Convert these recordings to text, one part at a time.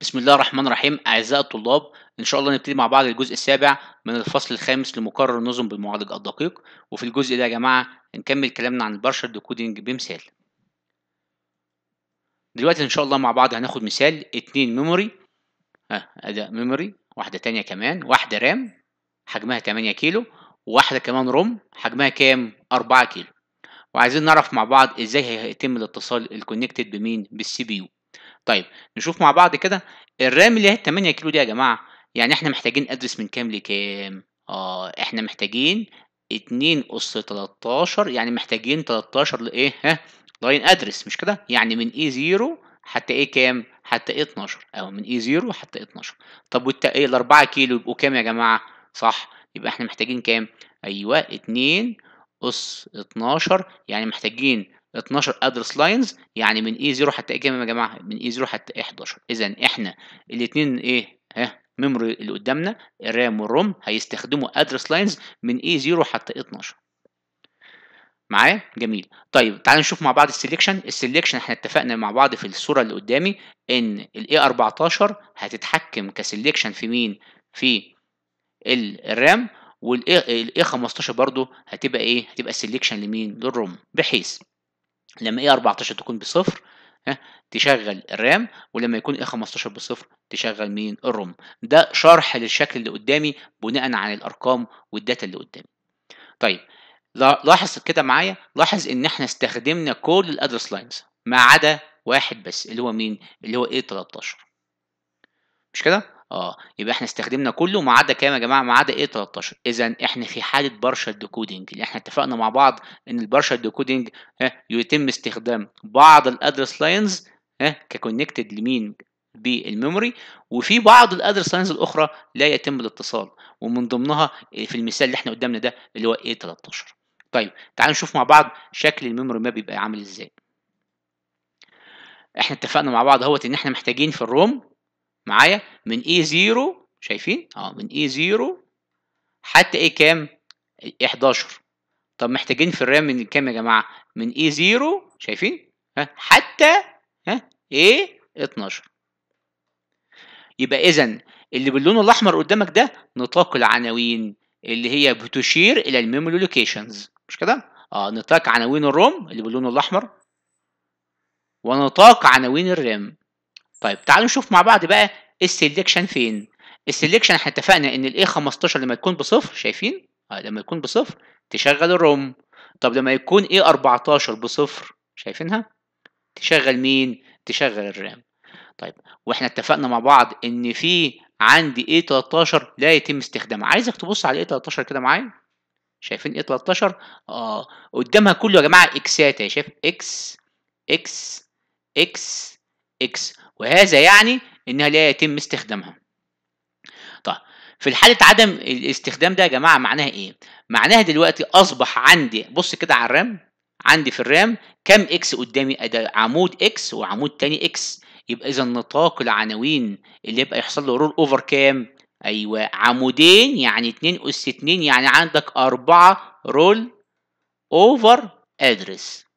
بسم الله الرحمن الرحيم أعزائي الطلاب إن شاء الله نبتدي مع بعض الجزء السابع من الفصل الخامس لمقرر النظم بالمعالج الدقيق وفي الجزء ده يا جماعة هنكمل كلامنا عن البارشر ديكودينج بمثال دلوقتي إن شاء الله مع بعض هناخد مثال اتنين ميموري ها آه، أداء ميموري واحدة تانية كمان واحدة رام حجمها 8 كيلو وواحدة كمان روم حجمها كام 4 كيلو وعايزين نعرف مع بعض إزاي هيتم الاتصال الكونكتد بمين بالسي بي يو طيب نشوف مع بعض كده الرام اللي هي 8 كيلو دي يا جماعه يعني احنا محتاجين ادرس من كام لكام اه احنا محتاجين 2 اس 13 يعني محتاجين 13 لايه ها لاين ادرس مش كده يعني من اي 0 حتى ايه كام حتى ايه 12 او من اي 0 حتى ايه 12 طب والتا ايه ال 4 كيلو يبقوا كام يا جماعه صح يبقى احنا محتاجين كام ايوه 2 اس 12 يعني محتاجين 12 ادرس لاينز يعني من اي 0 حتى كام يا جماعه من اي 0 حتى اي 11 اذا احنا الاثنين ايه ها ميموري اللي قدامنا الرام والروم هيستخدموا ادرس لاينز من اي 0 حتى 12 معايا جميل طيب تعالوا نشوف مع بعض السليكشن السليكشن احنا اتفقنا مع بعض في الصوره اللي قدامي ان الاي 14 هتتحكم كسليكشن في مين في الرام والاي 15 برضو هتبقى ايه هتبقى سليكشن لمين للروم بحيث لما اي 14 تكون بصفر تشغل الرام ولما يكون اي 15 بصفر تشغل مين الروم ده شرح للشكل اللي قدامي بناء على الارقام والداتا اللي قدامي طيب لاحظ كده معايا لاحظ ان احنا استخدمنا كل الادرس لاينز ما عدا واحد بس اللي هو مين اللي هو اي 13 مش كده اه يبقى احنا استخدمنا كله ما عدا كام يا جماعه ما عدا ايه 13 اذا احنا في حاله بارشل ديكودنج اللي احنا اتفقنا مع بعض ان البارشل ديكودنج يتم استخدام بعض الادرس لاينز ككونكتد لمين بالميموري وفي بعض الادرس لاينز الاخرى لا يتم الاتصال ومن ضمنها في المثال اللي احنا قدامنا ده اللي هو ايه 13 طيب تعالوا نشوف مع بعض شكل الميموري ما بيبقى عامل ازاي احنا اتفقنا مع بعض اهوت ان احنا محتاجين في الروم معايا من اي e 0 شايفين اه من اي e 0 حتى اي كام 11 طب محتاجين في الرام من كام يا جماعه من اي e 0 شايفين ها حتى ها اي 12 يبقى اذا اللي باللون الاحمر قدامك ده نطاق العناوين اللي هي بتشير الى الميموري لوكيشنز مش كده اه نطاق عناوين الروم اللي باللون الاحمر ونطاق عناوين الرام طيب تعالوا نشوف مع بعض بقى السلكشن فين السلكشن احنا اتفقنا ان الاي 15 لما تكون بصفر شايفين اه لما يكون بصفر تشغل الروم طب لما يكون اي 14 بصفر شايفينها تشغل مين تشغل الرام طيب واحنا اتفقنا مع بعض ان في عندي اي 13 لا يتم استخدامها عايزك تبص على اي 13 كده معايا شايفين اي 13 اه قدامها كله يا جماعه اكسات شايف اكس اكس اكس اكس وهذا يعني انها لا يتم استخدامها طيب في حالة عدم الاستخدام ده يا جماعة معناها ايه معناها دلوقتي اصبح عندي بص كده على الرام عندي في الرام كم اكس قدامي عمود اكس وعمود تاني اكس يبقى اذا نطاق العناوين اللي يبقى يحصل له رول اوفر كام ايوه عمودين يعني 2 اس 2 يعني عندك 4 رول اوفر ادرس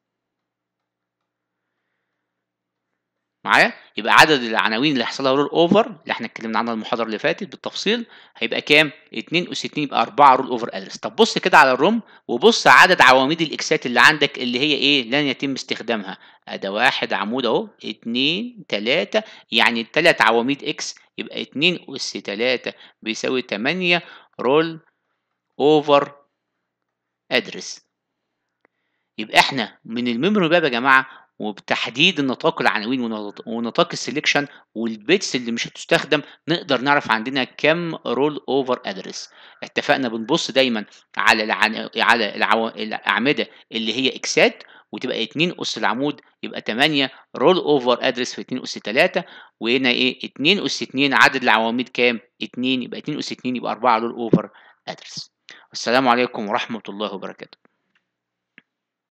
معايا يبقى عدد العناوين اللي هيحصلها رول اوفر اللي احنا اتكلمنا عنها المحاضره اللي فاتت بالتفصيل هيبقى كام 2 اس 2 يبقى 4 رول اوفر ادرس طب بص كده على الروم وبص عدد عواميد الاكسات اللي عندك اللي هي ايه لن يتم استخدامها ادي واحد عمود اهو 2 3 يعني الثلاث عواميد اكس يبقى 2 اس 3 بيساوي 8 رول اوفر ادرس يبقى احنا من الميموري باب يا جماعه وبتحديد النطاق العناوين ونطاق السليكشن والبيتس اللي مش هتستخدم نقدر نعرف عندنا كم رول اوفر ادرس اتفقنا بنبص دايما على على العو... الاعمده اللي هي اكسات وتبقى 2 اس العمود يبقى 8 رول اوفر ادرس في 2 اس 3 وهنا ايه 2 اس 2 عدد العواميد كام 2 يبقى 2 اس 2 يبقى 4 رول اوفر ادرس والسلام عليكم ورحمه الله وبركاته